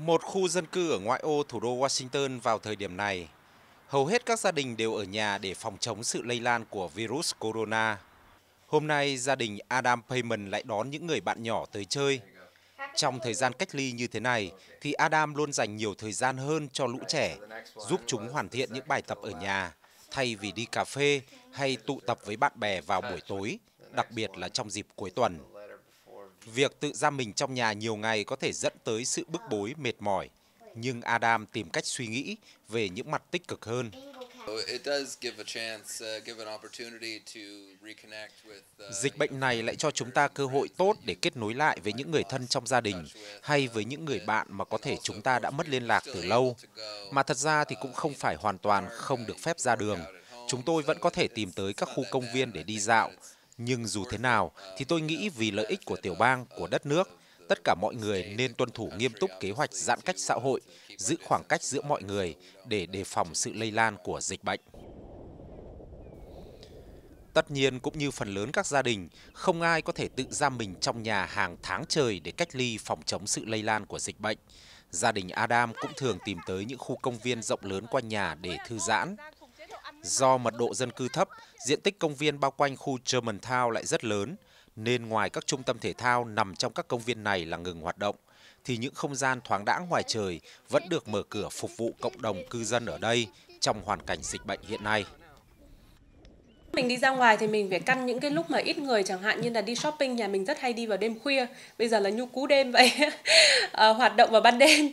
Một khu dân cư ở ngoại ô thủ đô Washington vào thời điểm này, hầu hết các gia đình đều ở nhà để phòng chống sự lây lan của virus corona. Hôm nay, gia đình Adam Payman lại đón những người bạn nhỏ tới chơi. Trong thời gian cách ly như thế này, thì Adam luôn dành nhiều thời gian hơn cho lũ trẻ, giúp chúng hoàn thiện những bài tập ở nhà, thay vì đi cà phê hay tụ tập với bạn bè vào buổi tối, đặc biệt là trong dịp cuối tuần. Việc tự giam mình trong nhà nhiều ngày có thể dẫn tới sự bức bối, mệt mỏi. Nhưng Adam tìm cách suy nghĩ về những mặt tích cực hơn. Uh, uh, Dịch bệnh này lại cho chúng ta cơ hội tốt để kết nối lại với những người thân trong gia đình hay với những người bạn mà có thể chúng ta đã mất liên lạc từ lâu. Mà thật ra thì cũng không phải hoàn toàn không được phép ra đường. Chúng tôi vẫn có thể tìm tới các khu công viên để đi dạo nhưng dù thế nào thì tôi nghĩ vì lợi ích của tiểu bang, của đất nước, tất cả mọi người nên tuân thủ nghiêm túc kế hoạch giãn cách xã hội, giữ khoảng cách giữa mọi người để đề phòng sự lây lan của dịch bệnh. Tất nhiên cũng như phần lớn các gia đình, không ai có thể tự ra mình trong nhà hàng tháng trời để cách ly phòng chống sự lây lan của dịch bệnh. Gia đình Adam cũng thường tìm tới những khu công viên rộng lớn quanh nhà để thư giãn. Do mật độ dân cư thấp, diện tích công viên bao quanh khu Germantown lại rất lớn, nên ngoài các trung tâm thể thao nằm trong các công viên này là ngừng hoạt động, thì những không gian thoáng đãng ngoài trời vẫn được mở cửa phục vụ cộng đồng cư dân ở đây trong hoàn cảnh dịch bệnh hiện nay. Mình đi ra ngoài thì mình phải căn những cái lúc mà ít người chẳng hạn như là đi shopping nhà mình rất hay đi vào đêm khuya. Bây giờ là nhu cú đêm vậy. à, hoạt động vào ban đêm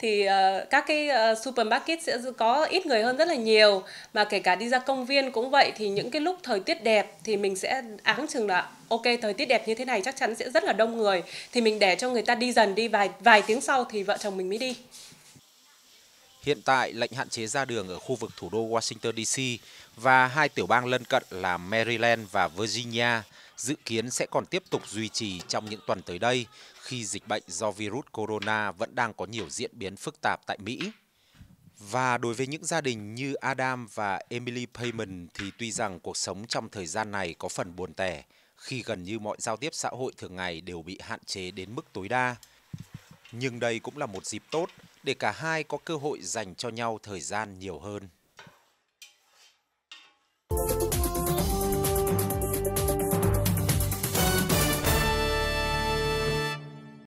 thì uh, các cái uh, supermarket sẽ có ít người hơn rất là nhiều mà kể cả đi ra công viên cũng vậy thì những cái lúc thời tiết đẹp thì mình sẽ áng chừng là ok thời tiết đẹp như thế này chắc chắn sẽ rất là đông người thì mình để cho người ta đi dần đi vài vài tiếng sau thì vợ chồng mình mới đi. Hiện tại, lệnh hạn chế ra đường ở khu vực thủ đô Washington DC và hai tiểu bang lân cận là Maryland và Virginia dự kiến sẽ còn tiếp tục duy trì trong những tuần tới đây khi dịch bệnh do virus corona vẫn đang có nhiều diễn biến phức tạp tại Mỹ. Và đối với những gia đình như Adam và Emily Payman thì tuy rằng cuộc sống trong thời gian này có phần buồn tẻ khi gần như mọi giao tiếp xã hội thường ngày đều bị hạn chế đến mức tối đa. Nhưng đây cũng là một dịp tốt để cả hai có cơ hội dành cho nhau thời gian nhiều hơn.